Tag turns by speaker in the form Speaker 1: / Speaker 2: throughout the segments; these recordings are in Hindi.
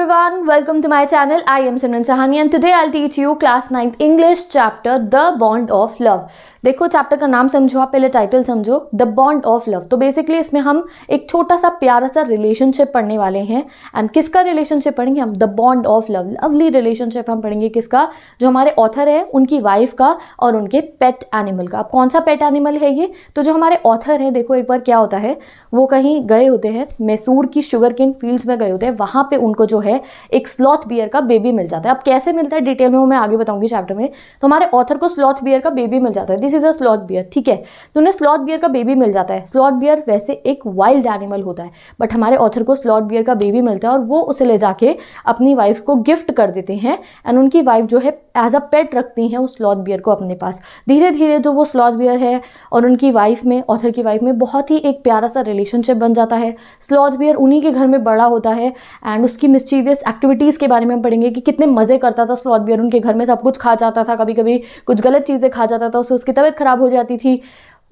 Speaker 1: everyone, welcome to my channel. I am Simran Sahani and today I'll teach you class 9th English chapter The Bond of Love. देखो चैप्टर का नाम समझो आप पहले टाइटल समझो द बॉन्ड ऑफ लव तो बेसिकली इसमें हम एक छोटा सा प्यारा सा रिलेशनशिप पढ़ने वाले हैं एंड किसका रिलेशनशिप पढ़ेंगे हम the bond of love lovely relationship हम पढ़ेंगे किसका जो हमारे ऑथर है उनकी वाइफ का और उनके पेट एनिमल का अब कौन सा पेट एनिमल है ये तो जो हमारे ऑथर है देखो एक बार क्या होता है वो कहीं गए होते हैं मैसूर की शुगर किन फील्ड्स में गए होते हैं वहाँ पे उनको जो है एक स्लॉथ बियर का बेबी मिल जाता है अब कैसे मिलता है डिटेल में वो मैं आगे बताऊंगी चैप्टर में तो हमारे ऑथर को स्लॉथ बियर का बेबी मिल जाता है this is a sloth bear ठीक है तो उन्हें स्लॉथ बियर का बेबी मिल जाता है स्लॉथ बियर वैसे एक वाइल्ड एनिमल होता है बट हमारे ऑथर को स्लॉथ बियर का बेबी मिलता है और वो उसे ले जाके अपनी वाइफ को गिफ्ट कर देते हैं एंड उनकी वाइफ जो है एज अ पेट रखती हैं उस स्लॉथ बियर को अपने पास धीरे धीरे जो वो स्लॉथ बियर है और उनकी वाइफ में ऑथर की वाइफ में बहुत ही एक प्यारा सा रिलेशनशिप बन जाता है स्लॉथ बियर उन्हीं के घर में बड़ा होता है एंड उसकी मिस्चीवियस एक्टिविटीज़ के बारे में हम पढ़ेंगे कि कितने मज़े करता था स्लॉथ बियर उनके घर में सब कुछ खा जाता था कभी कभी कुछ गलत चीज़ें खा जाता था उससे उसकी तबीयत ख़राब हो जाती थी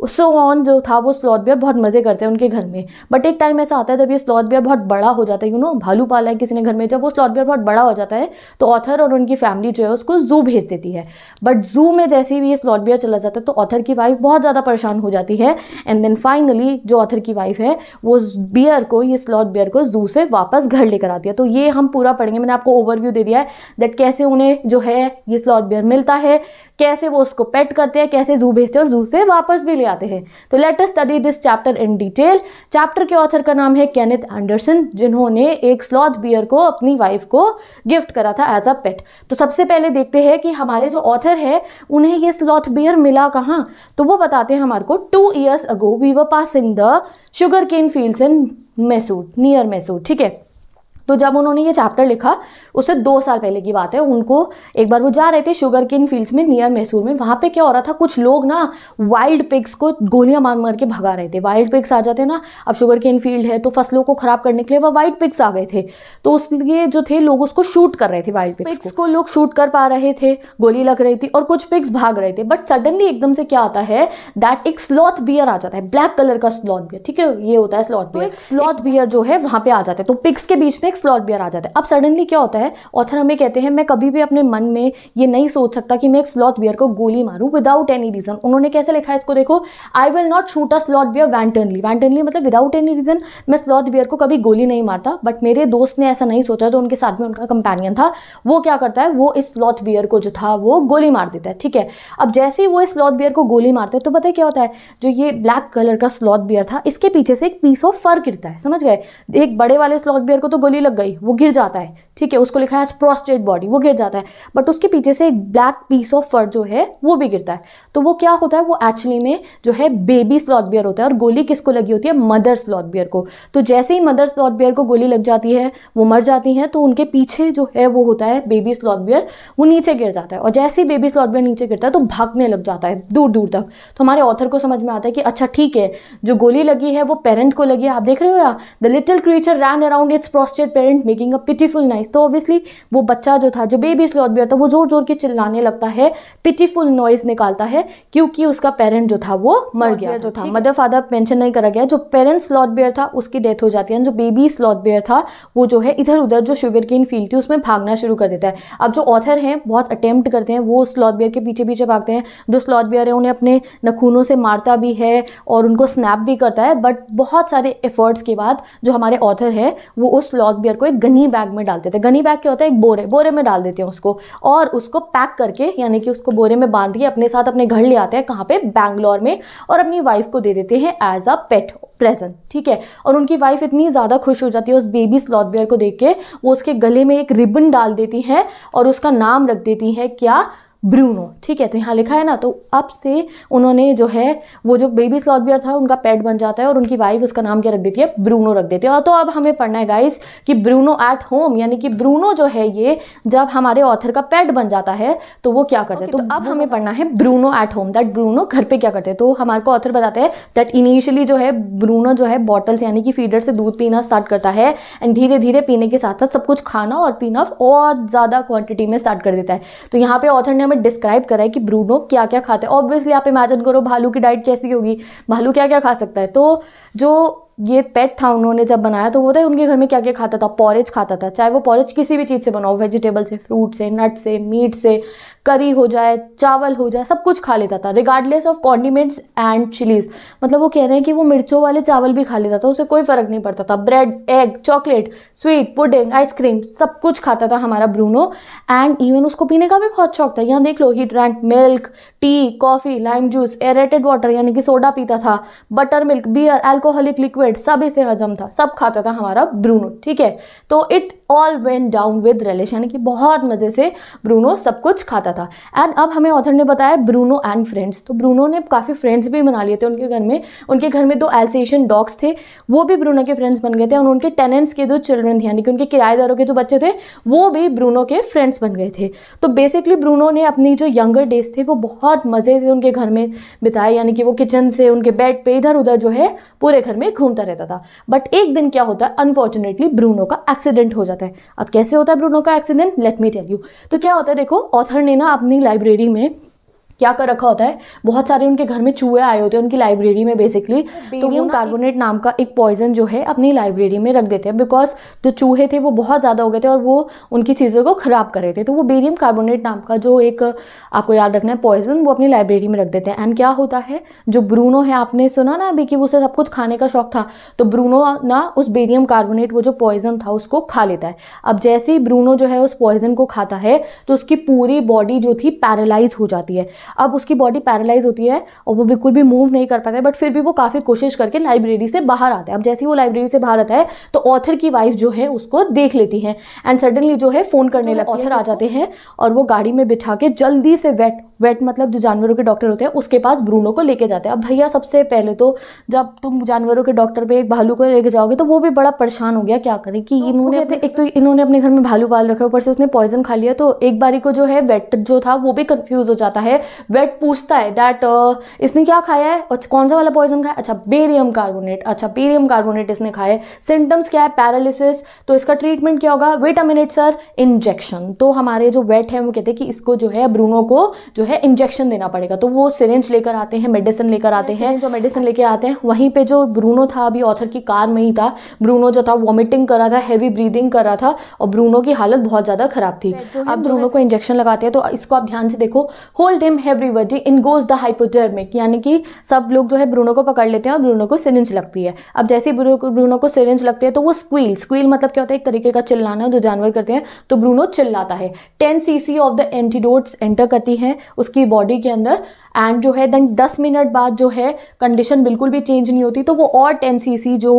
Speaker 1: सो ऑन जो था वो स्लॉथ बियर बहुत मज़े करते हैं उनके घर में बट एक टाइम ऐसा आता है जब ये स्लॉथ बियर बहुत बड़ा हो जाता है यू नो भालू पाला है किसी ने घर में जब वो स्लॉथ बियर बहुत बड़ा हो जाता है तो ऑथर और उनकी फैमिली जो है उसको जू भेज देती है बट जू में जैसे ही ये स्लॉथ बियर चला जाता है तो ऑथर की वाइफ बहुत ज़्यादा परेशान हो जाती है एंड देन फाइनली जो ऑथर की वाइफ है वो बियर को ये स्लॉथ बियर को जू से वापस घर लेकर आती है तो ये हम पूरा पढ़ेंगे मैंने आपको ओवरव्यू दे दिया है दैट कैसे उन्हें जो है ये स्लॉथ बियर मिलता है कैसे वो उसको पेट करते हैं कैसे जू भेजते हैं और जू से वापस भी ले आते हैं तो let us study this chapter in detail chapter के ऑथर का नाम है कैनिथ एंडरसन जिन्होंने एक स्लॉथ बियर को अपनी वाइफ को गिफ्ट करा था एज अ पेट तो सबसे पहले देखते हैं कि हमारे जो ऑथर है उन्हें ये स्लॉथ बियर मिला कहाँ तो वो बताते हैं हमारे को two years ago we were passing the sugar cane fields in Mysore near Mysore ठीक है तो जब उन्होंने ये चैप्टर लिखा उससे दो साल पहले की बात है उनको एक बार वो जा रहे थे शुगर किन फील्ड्स में नियर मैसूर में वहाँ पे क्या हो रहा था कुछ लोग ना वाइल्ड पिग्स को गोलियां मार मार के भगा रहे थे वाइल्ड पिग्स आ जाते ना अब शुगर किन फील्ड है तो फसलों को ख़राब करने के लिए वह वाइल्ड पिग्स आ गए थे तो उसलिए जो थे लोग उसको शूट कर रहे थे वाइल्ड पिग्स को लोग शूट कर पा रहे थे गोली लग रही थी और कुछ पिग्स भाग रहे थे बट सडनली एकदम से क्या आता है दैट एक स्लॉथ बियर आ जाता है ब्लैक कलर का स्लॉथ बियर ठीक है ये होता है स्लॉथ बियर स्लॉथ बियर जो है वहाँ पे आ जाता है तो पिग्स के बीच में सेल्फ बियर आ जाता है अब सडनली क्या होता है ऑथर हमें कहते हैं मैं कभी भी अपने मन में ये नहीं सोच सकता कि मैं एक स्लॉथ बियर को गोली मारूं विदाउट एनी रीज़न उन्होंने कैसे लिखा है इसको देखो I will not shoot a sloth bear wantonly wantonly मतलब विदाउट एनी रीज़न मैं स्लॉथ बियर को कभी गोली नहीं मारता बट मेरे दोस्त ने ऐसा नहीं सोचा जो उनके साथ में उनका कंपेनियन था वो क्या करता है वो इस स्लॉथ बियर को जो था वो गोली मार देता है ठीक है अब जैसे ही वो इस स्लॉथ बियर को गोली मारते हैं तो पता है क्या होता है जो ये ब्लैक कलर का स्लॉथ बियर था इसके पीछे से एक पीस ऑफ फर गिरता है समझ गए एक बड़े वाले स्लॉथ बियर को तो गोली लग गई वो गिर जाता है ठीक है उसको लिखा है प्रोस्टेट बॉडी वो गिर जाता है बट उसके पीछे से एक ब्लैक पीस ऑफ फर जो है वो भी गिरता है तो वो क्या होता है वो एक्चुअली में जो है बेबी स्लॉथ बियर होता है और गोली किसको लगी होती है मदर स्लॉथ बियर को तो जैसे ही मदर स्लॉथ बियर को गोली लग जाती है वो मर जाती है तो उनके पीछे जो है वो होता है बेबी स्लॉथ बियर वो नीचे गिर जाता है और जैसे ही बेबी स्लॉथ बियर नीचे गिरता है तो भागने लग जाता है दूर दूर तक तो हमारे ऑथर को समझ में आता है कि अच्छा ठीक है जो गोली लगी है वो पेरेंट को लगी है आप देख रहे हो या the little creature ran around its prostrate parent making a pitiful nice noise तो ऑब्वियसली वो बच्चा जो था जो बेबी स्लॉथ बियर था वो ज़ोर ज़ोर के चिल्लाने लगता है पिटीफुल नॉइज़ निकालता है क्योंकि उसका पेरेंट जो था वो मर गया जो था मदर फादर मैंशन नहीं करा गया जो पेरेंट स्लॉथ बियर था उसकी डेथ हो जाती है जो बेबी स्लॉथ बियर था वो जो है इधर उधर जो शुगर केन फील्ड थी उसमें भागना शुरू कर देता है अब जो ऑथर हैं बहुत अटैम्प्ट करते हैं वो स्लॉथ बियर के पीछे पीछे भागते हैं जो स्लॉथ बियर है उन्हें अपने नखूनों से मारता भी है और उनको स्नैप भी करता है बट बहुत सारे एफर्ट्स के बाद जो हमारे ऑथर है वो उस स्लॉथ बियर को एक गनी बैग में डालते थे हैं गनी बैग क्या होता है एक बोरे बोरे में डाल देते हैं उसको और उसको पैक करके यानी कि उसको बोरे में बांध के अपने साथ अपने घर ले आते हैं कहाँ पे बैंगलोर में और अपनी वाइफ को दे देते हैं एज अ पेट प्रेजेंट ठीक है और उनकी वाइफ इतनी ज़्यादा खुश हो जाती है उस बेबी स्लॉथ को देख के वो उसके गले में एक रिबन डाल देती है और उसका नाम रख देती है क्या ब्रूनो ठीक है तो यहाँ लिखा है ना तो अब से उन्होंने जो है वो जो बेबी स्लॉथ बियर था उनका पेट बन जाता है और उनकी वाइफ उसका नाम क्या रख देती है ब्रूनो रख देती है और तो अब हमें पढ़ना है गाइस कि ब्रूनो एट होम यानी कि ब्रूनो जो है ये जब हमारे ऑथर का पेट बन जाता है तो वो क्या करते हैं okay, तो, तो अब हमें पढ़ना है Bruno at home that Bruno घर पर क्या करते हैं तो हमारे को ऑथर बताते हैं दैट इनिशियली जो है ब्रूनो जो है बॉटल्स यानी कि फीडर से दूध पीना स्टार्ट करता है एंड धीरे धीरे पीने के साथ साथ सब कुछ खाना और पीना और ज़्यादा क्वान्टिटी में स्टार्ट कर देता है तो यहाँ पे ऑथर ने हमें डिस्क्राइब करा है कि ब्रूनो क्या क्या खाते हैं ऑब्वियसली आप इमेजिन करो भालू की डाइट कैसी होगी भालू क्या क्या खा सकता है तो जो ये पेट था उन्होंने जब बनाया तो वो था उनके घर में क्या क्या खाता था पॉरेज खाता था चाहे वो पॉरेज किसी भी चीज़ से बनाओ वेजिटेबल से फ्रूट से नट से मीट से करी हो जाए चावल हो जाए सब कुछ खा लेता था regardless of condiments and chillies मतलब वो कह रहे हैं कि वो मिर्चों वाले चावल भी खा लेता था उसे कोई फ़र्क नहीं पड़ता था bread egg chocolate sweet pudding ice cream सब कुछ खाता था हमारा ब्रूनो एंड इवन उसको पीने का भी बहुत शौक था यहाँ देख लो he drank milk tea coffee lime juice aerated water यानी कि सोडा पीता था butter milk beer alcoholic liquid word सब इसे हजम था सब खाता था हमारा ब्रूनो ठीक है तो it all went down with relish यानी कि बहुत मज़े से ब्रूनो सब कुछ खाता था एंड अब हमें ऑथर ने बताया ब्रूनो एंड फ्रेंड्स तो ब्रूनो ने काफ़ी फ्रेंड्स भी बना लिए थे उनके घर में उनके घर में दो एल्सेशन डॉग्स थे वो भी ब्रूनो के फ्रेंड्स बन गए थे और उनके टेनेंट्स के दो चिल्ड्रन थे यानी कि उनके किराएदारों के जो बच्चे थे वो भी ब्रूनो के फ्रेंड्स बन गए थे तो बेसिकली ब्रूनो ने अपनी जो यंगर डेज थे वो बहुत मज़े से उनके घर में बिताए यानी कि वो किचन से उनके बेड पर इधर उधर जो है पूरे घर में घूमता रहता था बट एक दिन क्या होता है अनफॉर्चुनेटली ब्रूनो का एक्सीडेंट हो जाता जाता है अब कैसे होता है ब्रूनो का accident let me tell you तो क्या होता है देखो ऑथर ने ना अपनी लाइब्रेरी में क्या कर रखा होता है बहुत सारे उनके घर में चूहे आए होते हैं उनकी लाइब्रेरी में बेसिकली हाँ, तो ये कार्बोनेट नाम का एक पॉइजन जो है अपनी लाइब्रेरी में रख देते हैं बिकॉज जो चूहे थे वो बहुत ज़्यादा हो गए थे और वो उनकी चीज़ों को ख़राब कर रहे थे तो वो बेरियम कार्बोनेट नाम का जो एक आपको याद रखना है पॉइजन वो अपनी लाइब्रेरी में रख देते हैं एंड क्या होता है जो ब्रूनो है आपने सुना ना अभी कि उसे सब कुछ खाने का शौक था तो ब्रूनो ना उस बेरियम कार्बोनेट वो जो पॉइजन था उसको खा लेता है अब जैसे ही ब्रूनो जो है उस पॉइजन को खाता है तो उसकी पूरी बॉडी जो थी पैरालाइज हो जाती है अब उसकी बॉडी पैरालाइज होती है और वो बिल्कुल भी मूव नहीं कर पाता है बट फिर भी वो काफ़ी कोशिश करके लाइब्रेरी से बाहर आता है अब जैसे ही वो लाइब्रेरी से बाहर आता है तो ऑथर की वाइफ जो है उसको देख लेती है एंड सडनली जो है फ़ोन करने तो लगे ऑथर आ जाते हैं और वो गाड़ी में बिठा के जल्दी से वेट वेट मतलब जो जानवरों के डॉक्टर होते हैं उसके पास ब्रूनो को लेके जाते हैं अब भैया सबसे पहले तो जब तुम जानवरों के डॉक्टर पे एक भालू को लेके जाओगे तो वो भी बड़ा परेशान हो गया क्या करें कि तो इन्होंने अपने एक तो इन्होंने अपने घर में भालू पाल रखा ऊपर से उसने पॉइजन खा लिया तो एक बारी को जो है वेट जो था वो भी कन्फ्यूज़ हो जाता है वेट पूछता है दैट uh, इसने क्या खाया है और कौन सा वाला पॉइजन खाया अच्छा बेरियम कार्बोनेट अच्छा बेरियम कार्बोनेट इसने खाया है सिम्टम्स क्या है पैरालिसिस तो इसका ट्रीटमेंट क्या होगा wait a minute sir injection तो हमारे जो वेट है वो कहते हैं कि इसको जो है ब्रूनो को जो है इंजेक्शन देना पड़ेगा तो वो सिरेंज लेकर आते हैं मेडिसिन लेकर आते हैं जो मेडिसिन लेकर आते हैं वहीं पर जो ब्रूनो था अभी ऑथर की कार में ही था ब्रूनो जो था वॉमिटिंग कर रहा था हैवी ब्रीदिंग कर रहा था और ब्रूनो की हालत बहुत ज़्यादा खराब थी अब ब्रूनो को इंजेक्शन लगाते हैं तो इसको आप ध्यान से देखो hold him everybody in goes the hypodermic यानी कि सब लोग जो है ब्रूनो को पकड़ लेते हैं और ब्रूनो को सिरिंज लगती है अब जैसे ही ब्रूनो को सिरिंज लगती है तो वो स्क्वील स्क्वील मतलब क्या होता है एक तरीके का चिल्लाना जो जानवर करते हैं तो ब्रूनो चिल्लाता है ten C of the antidotes enter करती हैं उसकी बॉडी के अंदर एंड जो है देन दस मिनट बाद जो है कंडीशन बिल्कुल भी चेंज नहीं होती तो वो और टेन सी जो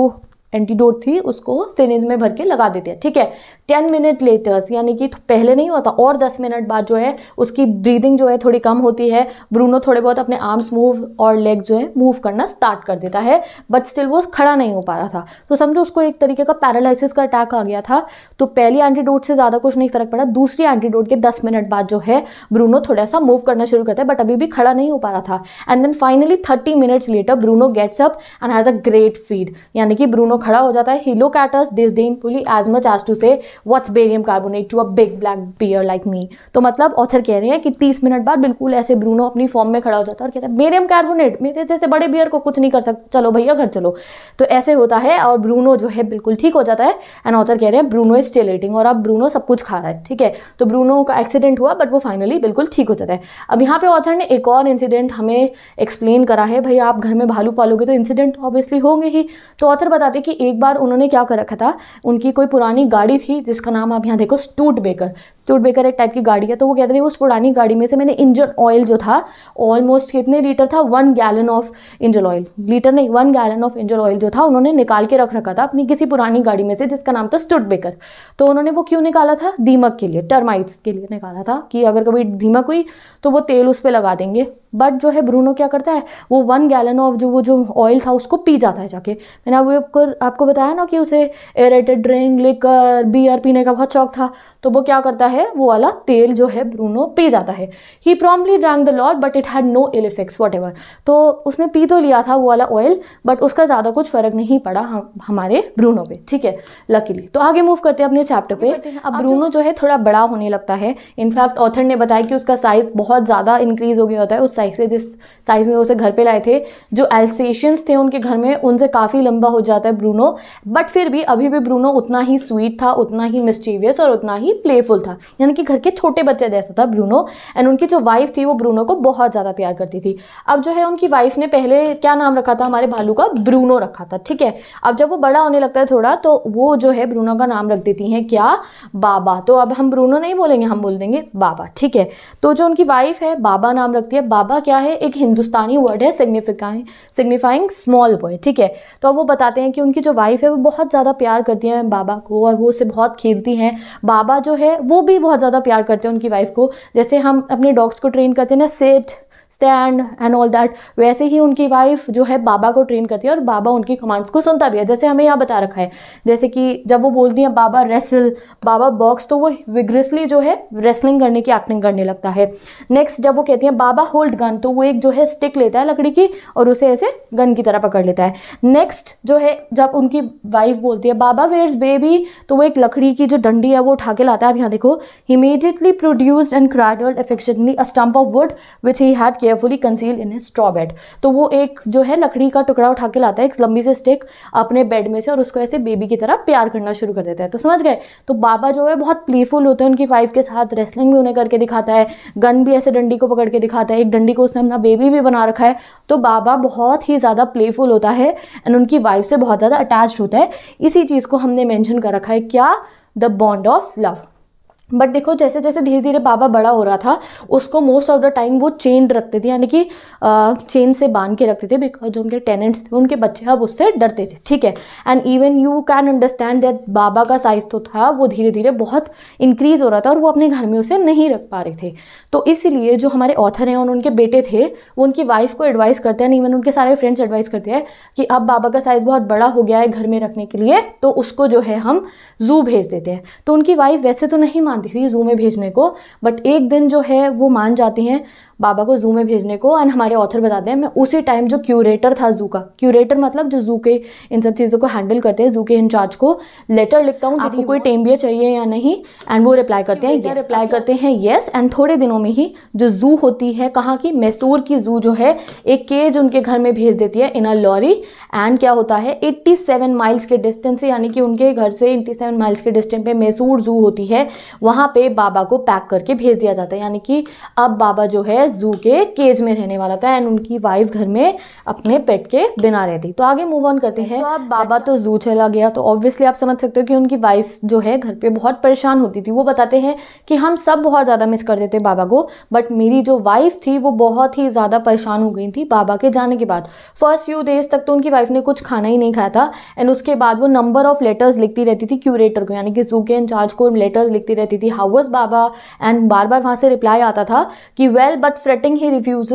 Speaker 1: एंटीडोट थी उसको सेनेज में भर के लगा देते हैं ठीक है टेन मिनट लेटर्स यानी कि पहले नहीं होता और दस मिनट बाद जो है उसकी ब्रीदिंग जो है थोड़ी कम होती है ब्रूनो थोड़े बहुत अपने आर्म्स मूव और लेग जो है मूव करना स्टार्ट कर देता है बट स्टिल वो खड़ा नहीं हो पा रहा था तो समझो उसको एक तरीके का पैरालिसिस का अटैक आ गया था तो पहली एंटीडोट से ज़्यादा कुछ नहीं फर्क पड़ा दूसरी एंटीडोट के दस मिनट बाद जो है ब्रूनो थोड़ा सा मूव करना शुरू करता है बट अभी भी खड़ा नहीं हो पा रहा था and then finally thirty minutes later Bruno gets up and has a great feed यानी कि ब्रूनो खड़ा हो जाता है he look at us disdainfully as much as to say what's barium carbonate to a big black bear like me तो मतलब ऑथर कह रहे हैं कि तीस मिनट बाद बिल्कुल ऐसे ब्रूनो अपनी फॉर्म में खड़ा हो जाता है और कहता है बेरियम कार्बोनेट मेरे जैसे बड़े बियर को कुछ नहीं कर सकते चलो भैया घर चलो तो ऐसे होता है और ब्रूनो जो है बिल्कुल ठीक हो जाता है एंड ऑथर कह रहे हैं ब्रूनो इज स्टेलेटिंग और अब ब्रूनो सब कुछ खा रहा है ठीक है तो ब्रूनो का एक्सीडेंट हुआ बट वो फाइनली बिल्कुल ठीक हो जाता है अब यहाँ पे ऑथर ने एक और इंसिडेंट हमें एक्सप्लेन करा है भैया आप घर में भालू पालोगे तो इंसिडेंट ऑब्वियसली होंगे ही तो ऑथर बताते कि कि एक बार उन्होंने क्या कर रखा था उनकी कोई पुरानी गाड़ी थी जिसका नाम आप यहाँ देखो स्टूट बेकर स्टूट बेकर एक टाइप की गाड़ी है तो वो कहते थे उस पुरानी गाड़ी में से मैंने इंजन ऑयल जो था ऑलमोस्ट कितने लीटर था one gallon of engine oil litre नहीं one gallon of engine oil जो था उन्होंने निकाल के रख रखा था अपनी किसी पुरानी गाड़ी में से जिसका नाम था स्टूट बेकर तो उन्होंने वो क्यों निकाला था दीमक के लिए टर्माइट्स के लिए निकाला था कि अगर कभी दीमक हुई तो वो तेल उस पर लगा देंगे बट जो है ब्रूनो क्या करता है वो वन गैलन ऑफ जो वो जो ऑयल था उसको पी जाता है जाके मैंने आपको आपको बताया ना कि उसे एरेटेड ड्रिंक लेकर बियर पीने का बहुत शौक था तो वो क्या करता है वो वाला तेल जो है ब्रूनो पी जाता है he promptly drank the lot but it had no ill effects whatever तो उसने पी तो लिया था वो वाला ऑयल बट उसका ज़्यादा कुछ फ़र्क नहीं पड़ा हम हमारे ब्रूनो पे ठीक है लकीली तो आगे मूव करते हैं अपने चैप्टर पे अब ब्रूनो जो है थोड़ा बड़ा होने लगता है इनफैक्ट ऑथर ने बताया कि उसका साइज़ बहुत ज़्यादा इंक्रीज़ हो गया होता है उस साइज़ से जिस साइज़ में उसे घर पर लाए थे जो एल्सेशंस थे उनके घर में उनसे काफ़ी लंबा हो जाता है ब्रूनो बट फिर भी अभी भी ब्रूनो उतना ही स्वीट था उतना ही मिस्चीवियस और उतना ही प्लेफुल था यानी कि घर के छोटे बच्चे जैसा था ब्रूनो एंड उनकी जो वाइफ थी वो ब्रूनो को बहुत ज़्यादा प्यार करती थी अब जो है उनकी वाइफ ने पहले क्या नाम रखा था हमारे भालू का ब्रूनो रखा था ठीक है अब जब वो बड़ा होने लगता है थोड़ा तो वो जो है ब्रूनो का नाम रख देती हैं क्या बाबा तो अब हम ब्रूनो नहीं बोलेंगे हम बोल देंगे बाबा ठीक है तो जो उनकी वाइफ है बाबा नाम रखती है बाबा क्या है एक हिंदुस्तानी वर्ड है सिग्निफिकाइंग सिग्निफाइंग स्मॉल बॉय ठीक है तो अब वो बताते हैं कि उनकी उनकी जो वाइफ है वो बहुत ज़्यादा प्यार करती हैं बाबा को और वो उसे बहुत खेलती हैं बाबा जो है वो भी बहुत ज़्यादा प्यार करते हैं उनकी वाइफ को जैसे हम अपने डॉग्स को ट्रेन करते हैं ना सेठ स्टैंड एंड ऑल दैट वैसे ही उनकी वाइफ जो है बाबा को ट्रेन करती है और बाबा उनकी कमांड्स को सुनता भी है जैसे हमें यहाँ बता रखा है जैसे कि जब वो बोलती हैं बाबा रेसल बाबा बॉक्स तो वो विग्रेसली जो है रेसलिंग करने की एक्टिंग करने लगता है नेक्स्ट जब वो कहती हैं बाबा होल्ड गन तो वो एक जो है स्टिक लेता है लकड़ी की और उसे ऐसे गन की तरह पकड़ लेता है नेक्स्ट जो है जब उनकी वाइफ बोलती है बाबा वेयर्स बेबी तो वो एक लकड़ी की जो डंडी है वो उठा के लाता है अब यहाँ देखो immediately produced and cradled affectionately a stump of wood which he had carefully concealed in straw bed तो वो एक जो है लकड़ी का टुकड़ा उठा के लाता है एक लंबी से स्टिक अपने बेड में से और उसको ऐसे बेबी की तरह प्यार करना शुरू कर देता है तो समझ गए तो बाबा जो है बहुत प्लेफुल होते हैं उनकी वाइफ के साथ रेसलिंग भी उन्हें करके दिखाता है गन भी ऐसे डंडी को पकड़ के दिखाता है एक डंडी को उसने अपना बेबी भी बना रखा है तो बाबा बहुत ही ज़्यादा प्लेफुल होता है एंड उनकी वाइफ से बहुत ज़्यादा अटैच होता है इसी चीज़ को हमने मैंशन कर रखा है क्या the bond of love but देखो जैसे जैसे धीरे धीरे बाबा बड़ा हो रहा था उसको मोस्ट ऑफ द टाइम वो चेन रखते थे यानी कि चेन से बांध के रखते थे बिकॉज जो उनके टेनेंट्स थे उनके बच्चे अब उससे डरते थे ठीक है and even you can understand that Baba का साइज तो था वो धीरे धीरे बहुत इंक्रीज़ हो रहा था और वो अपने घर में उसे नहीं रख पा रहे थे तो इसीलिए जो हमारे ऑथर हैं और उनके बेटे थे वो उनकी वाइफ को एडवाइस करते हैं इवन उनके सारे फ्रेंड्स एडवाइस करते हैं कि अब बाबा का साइज़ बहुत बड़ा हो गया है घर में रखने के लिए तो उसको जो है हम जू भेज देते हैं तो उनकी वाइफ वैसे तो नहीं मान मानती थी जू में भेजने को बट एक दिन जो है वो मान जाती हैं बाबा को जू में भेजने को एंड हमारे ऑथर बताते हैं मैं उसी टाइम जो क्यूरेटर था जू का क्यूरेटर मतलब जो जू के इन सब चीज़ों को हैंडल करते हैं जू के इंचार्ज को लेटर लिखता हूँ आपको कोई टेम्बियर चाहिए या नहीं एंड वो रिप्लाई करते हैं yes, रिप्लाई करते हैं येस एंड थोड़े दिनों में ही जो जू होती है कहाँ की मैसूर की जू जो है एक केज उनके घर में भेज देती है इन अ लॉरी एंड क्या होता है 87 माइल्स के डिस्टेंस से यानी कि उनके घर से 87 माइल्स के डिस्टेंस पे मैसूर जू होती है वहाँ पे बाबा को पैक करके भेज दिया जाता है यानी कि अब बाबा जो है जू के केज में रहने वाला था एंड उनकी वाइफ घर में अपने पेट के बिना रहती तो आगे मूव ऑन करते हैं तो अब बाबा तो जू चला गया तो ऑब्वियसली आप समझ सकते हो कि उनकी वाइफ जो है घर पर बहुत परेशान होती थी वो बताते हैं कि हम सब बहुत ज़्यादा मिस कर देते बाबा को बट मेरी जो वाइफ थी वो बहुत ही ज़्यादा परेशान हो गई थी बाबा के जाने के बाद फर्स्ट फ्यू डेज तक तो उनकी वाइफ ने कुछ खाना ही नहीं खाया था एंड उसके बाद वो नंबर ऑफ़ लेटर्स लिखती रहती थी क्यूरेटर को यानी कि जू के इंचार्ज को लेटर्स लिखती रहती थी हाउस बाबा एंड बार बार वहाँ से रिप्लाई आता था कि well but fretting he refuse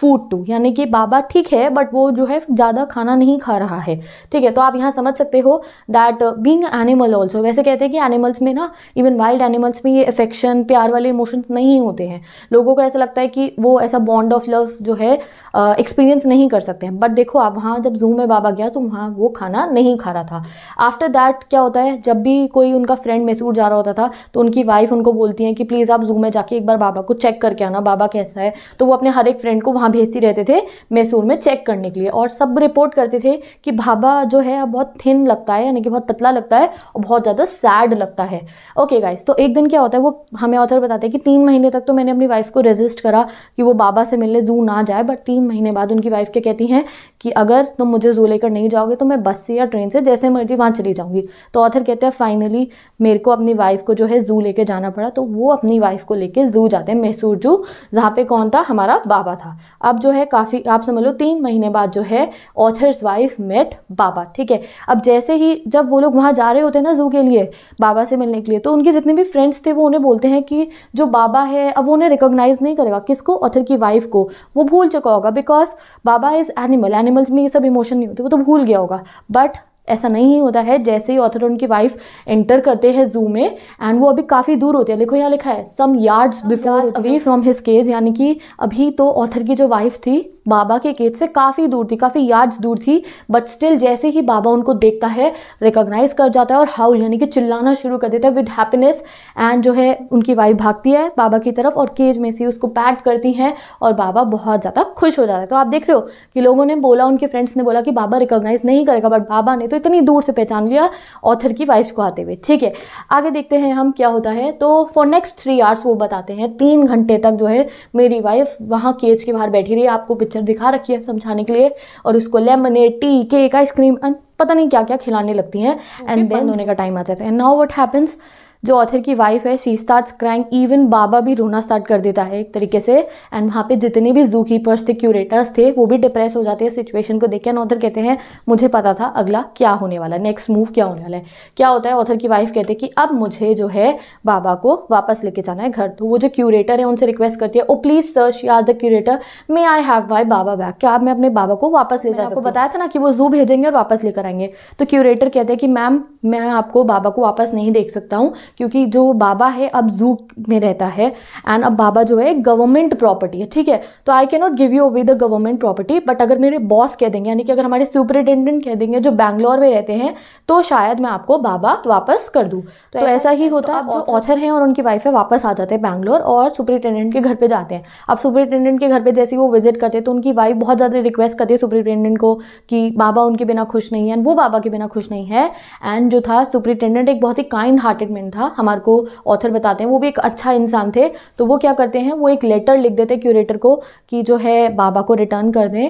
Speaker 1: food too यानी कि बाबा ठीक है बट वो जो है ज़्यादा खाना नहीं खा रहा है ठीक है तो आप यहाँ समझ सकते हो दैट बींग एनिमल ऑल्सो वैसे कहते हैं कि एनिमल्स में ना इवन वाइल्ड एनिमल्स में ये अफेक्शन प्यार वाले इमोशंस नहीं होते हैं लोगों को ऐसा लगता है कि वो ऐसा बॉन्ड ऑफ लव जो है एक्सपीरियंस uh, नहीं कर सकते हैं बट देखो आप वहाँ जब जू में बाबा गया तो वहाँ वो खाना नहीं खा रहा था आफ्टर दैट क्या होता है जब भी कोई उनका फ्रेंड मैसूर जा रहा होता था तो उनकी वाइफ उनको बोलती हैं कि प्लीज़ आप जू में जाके एक बार बाबा को चेक करके आना बाबा कैसा है तो वो अपने हर एक फ्रेंड को वहाँ वहाँ भेजती रहते थे मैसूर में चेक करने के लिए और सब रिपोर्ट करते थे कि भाभा जो है अब बहुत थिन लगता है यानी कि बहुत पतला लगता है और बहुत ज़्यादा सैड लगता है ओके गाइस तो एक दिन क्या होता है वो हमें ऑथर बताते हैं कि तीन महीने तक तो मैंने अपनी वाइफ को रेजिस्ट करा कि वो बाबा से मिलने जू ना जाए बट तीन महीने बाद उनकी वाइफ क्या कहती हैं कि अगर तुम मुझे जू लेकर नहीं जाओगे तो मैं बस से या ट्रेन से जैसे मर्जी वहाँ चली जाऊँगी तो ऑथर कहते हैं फाइनली मेरे को अपनी वाइफ को जो है जू लेके जाना पड़ा तो वो अपनी वाइफ को लेके जू जाते हैं मैसूर जू जहाँ पे कौन था हमारा बाबा था अब जो है काफ़ी आप समझ लो तीन महीने बाद जो है ऑथर्स वाइफ मेट बाबा ठीक है अब जैसे ही जब वो लोग वहाँ जा रहे होते हैं ना जू के लिए बाबा से मिलने के लिए तो उनके जितने भी फ्रेंड्स थे वो उन्हें बोलते हैं कि जो बाबा है अब वो उन्हें रिकोगनाइज़ नहीं करेगा किसको ऑथर की वाइफ को वो भूल चुका होगा because Baba is animal animals में ये सब इमोशन नहीं होते वो तो भूल गया होगा बट ऐसा नहीं होता है जैसे ही ऑथर उनकी वाइफ एंटर करते हैं जू में एंड वो अभी काफ़ी दूर होते हैं देखो यहाँ लिखा है some yards before away from his cage यानी कि अभी तो ऑथर की जो वाइफ थी बाबा के गेट से काफ़ी दूर थी काफ़ी यार्ड्स दूर थी बट स्टिल जैसे ही बाबा उनको देखता है रिकॉग्नाइज कर जाता है और हाउल यानी कि चिल्लाना शुरू कर देता है विद हैप्पीनेस एंड जो है उनकी वाइफ भागती है बाबा की तरफ और केज में से उसको पैट करती हैं और बाबा बहुत ज़्यादा खुश हो जाता है तो आप देख रहे हो कि लोगों ने बोला उनके फ्रेंड्स ने बोला कि बाबा रिकोगनाइज नहीं करेगा बट बाबा ने तो इतनी दूर से पहचान लिया ऑथर की वाइफ को आते हुए ठीक है आगे देखते हैं हम क्या होता है तो फॉर नेक्स्ट थ्री आवर्स वो बताते हैं तीन घंटे तक जो है मेरी वाइफ वहाँ केज के बाहर बैठी रही आपको पिक्चर पिक्चर दिखा रखी है समझाने के लिए और उसको लेमनेट टी केक आइसक्रीम पता नहीं क्या क्या खिलाने लगती हैं एंड देन होने का टाइम आ जाता है एंड नाउ वट हैपन्स जो ऑथर की वाइफ है she start crying even Baba भी रोना स्टार्ट कर देता है एक तरीके से एंड वहाँ पे जितने भी जू कीपर्स थे क्यूरेटर्स थे वो भी डिप्रेस हो जाते हैं सिचुएशन को देख के एंड ऑथर कहते हैं मुझे पता था अगला क्या होने वाला है नेक्स्ट मूव क्या होने वाला है क्या होता है ऑथर की वाइफ कहते हैं कि अब मुझे जो है बाबा को वापस लेके जाना है घर तो वो जो क्यूरेटर है उनसे रिक्वेस्ट करती है oh please sir she are the curator may I have my Baba back क्या आप मैं अपने बाबा को वापस ले आपको बताया था ना कि वो जू भेजेंगे और वापस लेकर आएंगे तो क्यूरेटर कहते हैं कि मैम मैं आपको बाबा को वापस नहीं देख सकता हूँ क्योंकि जो बाबा है अब जू में रहता है एंड अब बाबा जो है गवर्नमेंट प्रॉपर्टी है ठीक है तो I cannot give you away the government property but अगर मेरे बॉस कह देंगे यानी कि अगर हमारे सुपरिटेंडेंट कह देंगे जो बैंगलोर में रहते हैं तो शायद मैं आपको बाबा वापस कर दूँ तो, तो ऐसा ही तो होता है जो ऑथर हैं और उनकी वाइफ है वापस आ जाते हैं बैंगलोर और सुपरिटेंडेंट के घर पर जाते हैं अब सुपरिटेंडेंट के घर पर जैसे वो विजिट करते हैं तो उनकी वाइफ बहुत ज़्यादा रिक्वेस्ट करती है सुपरिटेंडेंट को कि बाबा उनके बिना खुश नहीं है वो बाबा के बिना खुश नहीं है एंड जो था सुपरिटेंडेंट एक बहुत ही काइंड हार्टेड मैन था हमारे को ऑथर बताते हैं वो भी एक अच्छा इंसान थे तो वो क्या करते हैं वो एक लेटर लिख देते क्यूरेटर को कि जो है बाबा को रिटर्न कर दें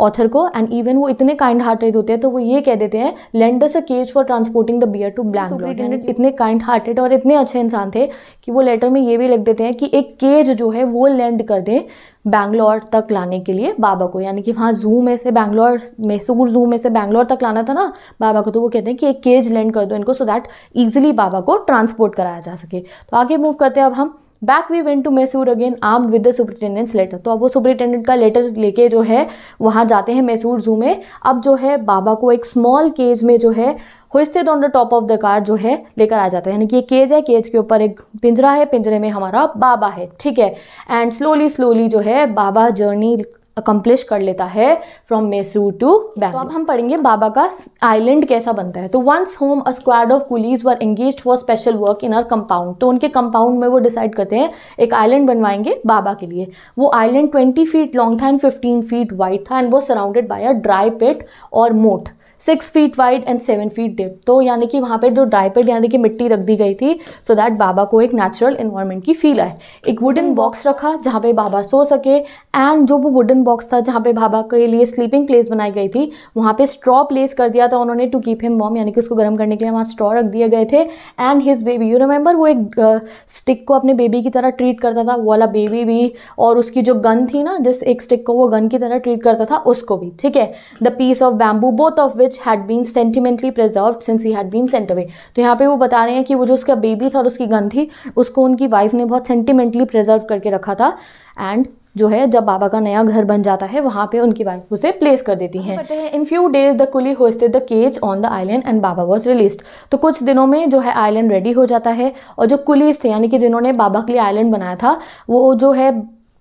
Speaker 1: ऑथर को एंड इवन वो इतने काइंड हार्टेड होते हैं तो वो ये कह देते हैं lends a cage for transporting the bear to blank इतने काइंड हार्टेड और इतने अच्छे इंसान थे कि वो लेटर में ये भी लिख देते हैं कि एक केज जो है वो लैंड कर दें बैंगलोर तक लाने के लिए बाबा को यानी कि वहाँ जू में से बैंगलोर मैसूर जू में से बैंगलोर तक लाना था ना बाबा को तो वो कहते हैं कि एक केज लैंड कर दो इनको सो दैट ईजिली बाबा को ट्रांसपोर्ट कराया जा सके तो आगे मूव करते हैं अब हम back we went to Mysore again armed with the superintendent's letter तो अब वो सुप्रिटेंडेंट का लेटर लेके जो है वहाँ जाते हैं मैसूर जू में अब जो है बाबा को एक स्मॉल केज में जो है hoisted on the top of the car जो है लेकर आ जाते हैं यानी कि ये केज है केज के ऊपर एक पिंजरा है पिंजरे में हमारा बाबा है ठीक है एंड स्लोली स्लोली जो है बाबा जर्नी अकम्पलिश कर लेता है फ्रॉम मैसूर टू बैंक अब हम पढ़ेंगे बाबा का आइलैंड कैसा बनता है तो once home a squad of coolies were engaged for special work in our compound तो उनके कंपाउंड में वो डिसाइड करते हैं एक आइलैंड बनवाएंगे बाबा के लिए वो आइलैंड ट्वेंटी फीट लॉन्ग था एंड फिफ्टीन फीट वाइड था एंड वो surrounded by a dry pit और moat six feet wide and seven feet deep तो यानी कि वहाँ पर जो ड्राई पेड यानी कि मिट्टी रख दी गई थी सो so दैट बाबा को एक नेचुरल इन्वायरमेंट की फील आए एक वुडन बॉक्स hmm. रखा जहाँ पे बाबा सो सके एंड जो वो वुडन बॉक्स था जहाँ पे बाबा के लिए स्लीपिंग प्लेस बनाई गई थी वहाँ पे स्ट्रॉ प्लेस कर दिया था उन्होंने टू कीप हिम वॉम यानी कि उसको गर्म करने के लिए वहाँ स्ट्रॉ रख दिए गए थे and his baby you remember वो एक स्टिक uh, को अपने बेबी की तरह ट्रीट करता था वो वाला बेबी भी और उसकी जो गन थी ना जिस एक स्टिक को वो गन की तरह ट्रीट करता था उसको भी ठीक है the piece of bamboo both of which which had been sentimentally preserved since he had been sent away तो यहाँ पे वो बता रहे हैं कि वो जो उसका बेबी था और उसकी गन थी उसको उनकी वाइफ ने बहुत सेंटिमेंटली प्रिजर्व करके रखा था एंड जो है जब बाबा का नया घर बन जाता है वहाँ पे उनकी वाइफ उसे प्लेस कर देती हैं in few days the coolie hoisted the cage on the island and Baba was released तो कुछ दिनों में जो है आइलैंड रेडी हो जाता है और जो कुलीस थे यानी कि जिन्होंने बाबा के लिए आइलैंड बनाया था वो जो है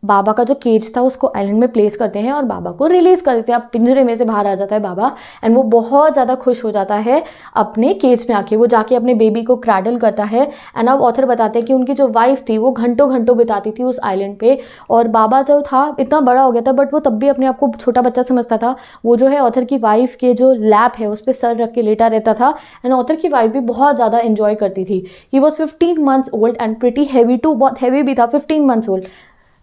Speaker 1: बाबा का जो केज था उसको आइलैंड में प्लेस करते हैं और बाबा को रिलीज़ कर देते हैं अब पिंजरे में से बाहर आ जाता है बाबा एंड वो बहुत ज़्यादा खुश हो जाता है अपने केज में आके वो जाके अपने बेबी को क्रैडल करता है एंड अब ऑथर बताते हैं कि उनकी जो वाइफ थी वो घंटों घंटों बिताती थी उस आइलैंड पे और बाबा जो था इतना बड़ा हो गया था बट वो तब भी अपने आप को छोटा बच्चा समझता था वो जो है ऑथर की वाइफ के जो लैप है उस पर सर रख के लेटा रहता था एंड ऑथर की वाइफ भी बहुत ज़्यादा इन्जॉय करती थी he was fifteen months old and pretty heavy too बहुत हैवी भी था फिफ्टीन मंथ्स ओल्ड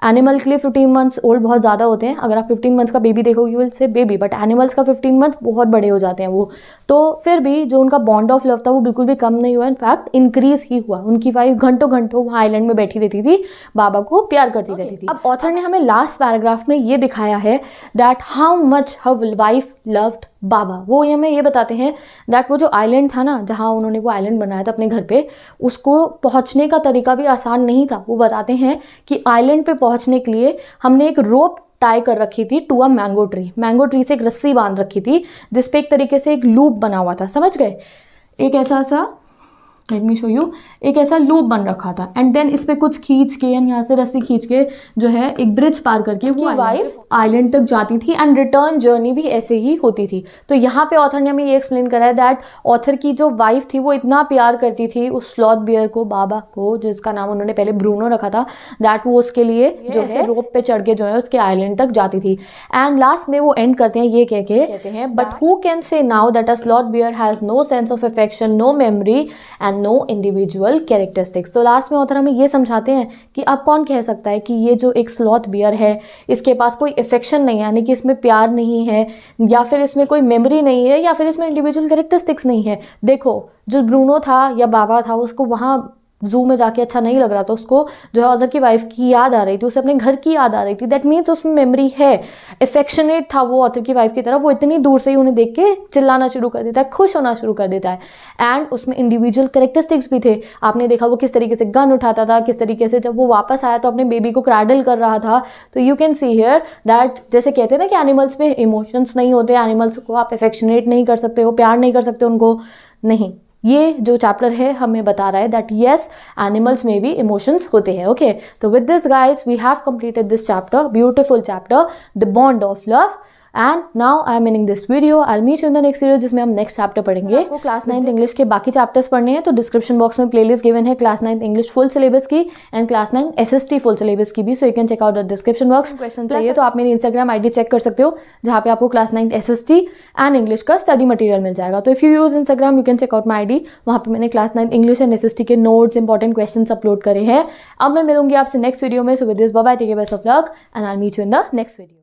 Speaker 1: एनिमल के लिए फिफ्टीन मंथ्स ओल्ड बहुत ज़्यादा होते हैं अगर आप फिफ्टीन मंथ्स का बेबी देखो you will say baby but animals का फिफ्टीन मंथ्स बहुत बड़े हो जाते हैं वो तो फिर भी जो उनका बॉन्ड ऑफ लव था वो बिल्कुल भी कम नहीं हुआ इनफैक्ट इंक्रीज ही हुआ उनकी वाइफ घंटों घंटों वहाँ आइलैंड में बैठी रहती थी बाबा को प्यार करती okay. रहती थी अब ऑथर ने हमें लास्ट पैराग्राफ में ये दिखाया है that how much his wife loved Baba वो ये हमें ये बताते हैं दैट वो जो आइलैंड था ना जहाँ उन्होंने वो आइलैंड बनाया था अपने घर पे उसको पहुँचने का तरीका भी आसान नहीं था वो बताते हैं कि आइलैंड पे पहुँचने के लिए हमने एक रोप टाई कर रखी थी to a mango tree mango tree से एक रस्सी बांध रखी थी जिसपे एक तरीके से एक लूप बना हुआ था समझ गए एक ऐसा सा लेट मी शो यू एक ऐसा लूप बन रखा था एंड देन इस पर कुछ खींच के एंड यहाँ से रस्सी खींच के जो है एक ब्रिज पार करके वो वाइफ आइलैंड तक जाती थी एंड रिटर्न जर्नी भी ऐसे ही होती थी तो यहाँ पे ऑथर ने हमें ये एक्सप्लेन करा है दैट ऑथर की जो वाइफ थी वो इतना प्यार करती थी उस स्लॉथ बियर को बाबा को जिसका नाम उन्होंने पहले ब्रूनो रखा था दैट वो उसके लिए जो है रोप पे चढ़ के जो है उसके आइलैंड तक जाती थी एंड लास्ट में वो एंड करते हैं ये कह के हैं but who can say now that a sloth bear has no sense of affection no memory and and no individual characteristics तो लास्ट में ऑथर हमें ये समझाते हैं कि आप कौन कह सकता है कि ये जो एक स्लॉथ बियर है इसके पास कोई इफेक्शन नहीं है यानी कि इसमें प्यार नहीं है या फिर इसमें कोई मेमोरी नहीं है या फिर इसमें इंडिविजुअल कैरेक्टरिस्टिक्स नहीं है देखो जो ब्रूनो था या बाबा था उसको वहाँ जू में जाके अच्छा नहीं लग रहा था उसको जो है अदर की वाइफ की याद आ रही थी उसे अपने घर की याद आ रही थी दैट मीन्स उसमें मेमोरी है अफेक्शनेट था वो अदर की वाइफ की तरफ वो इतनी दूर से ही उन्हें देख के चिल्लाना शुरू कर देता है खुश होना शुरू कर देता है एंड उसमें इंडिविजुअल करेक्टरिस्टिक्स भी थे आपने देखा वो किस तरीके से गन उठाता था किस तरीके से जब वो वापस आया तो अपने बेबी को क्रैडल कर रहा था तो you can see here that जैसे कहते हैं ना कि एनिमल्स में इमोशंस नहीं होते एनिमल्स को आप अफेक्शनेट नहीं कर सकते हो प्यार नहीं कर सकते उनको नहीं ये जो चैप्टर है हमें बता रहा है दैट येस एनिमल्स में भी इमोशंस होते हैं ओके तो with this guys we have completed this chapter beautiful chapter the bond of love and now I am this video I meet in the next video जिसमें हम नेक्स्ट चैप्टर पढ़ेंगे आपको क्लास नाइन्थ इंग्लिश के बाकी चैप्टर्स पढ़ने हैं तो डिस्क्रिप्शन बॉक्स में प्लेलिस्ट गिवन है class ninth English full syllabus की and class nine S S T full syllabus की भी so you can check out the description box question चाहिए तो आप मेरी इंस्टाग्राम आई डी चेक कर सकते हो जहाँ पे आपको class ninth S S T and English का स्टडी मटीरियल मिल जाएगा तो if you use Instagram you can check out my I D वहाँ पर मैंने class ninth English and S S T के नोट्स इंपॉर्टेंट क्वेश्चन अपलोड करे हैं अब मैं मिलूंगी आपसे नेक्स्ट वीडियो में so with bye take best of luck and I meet you in the next video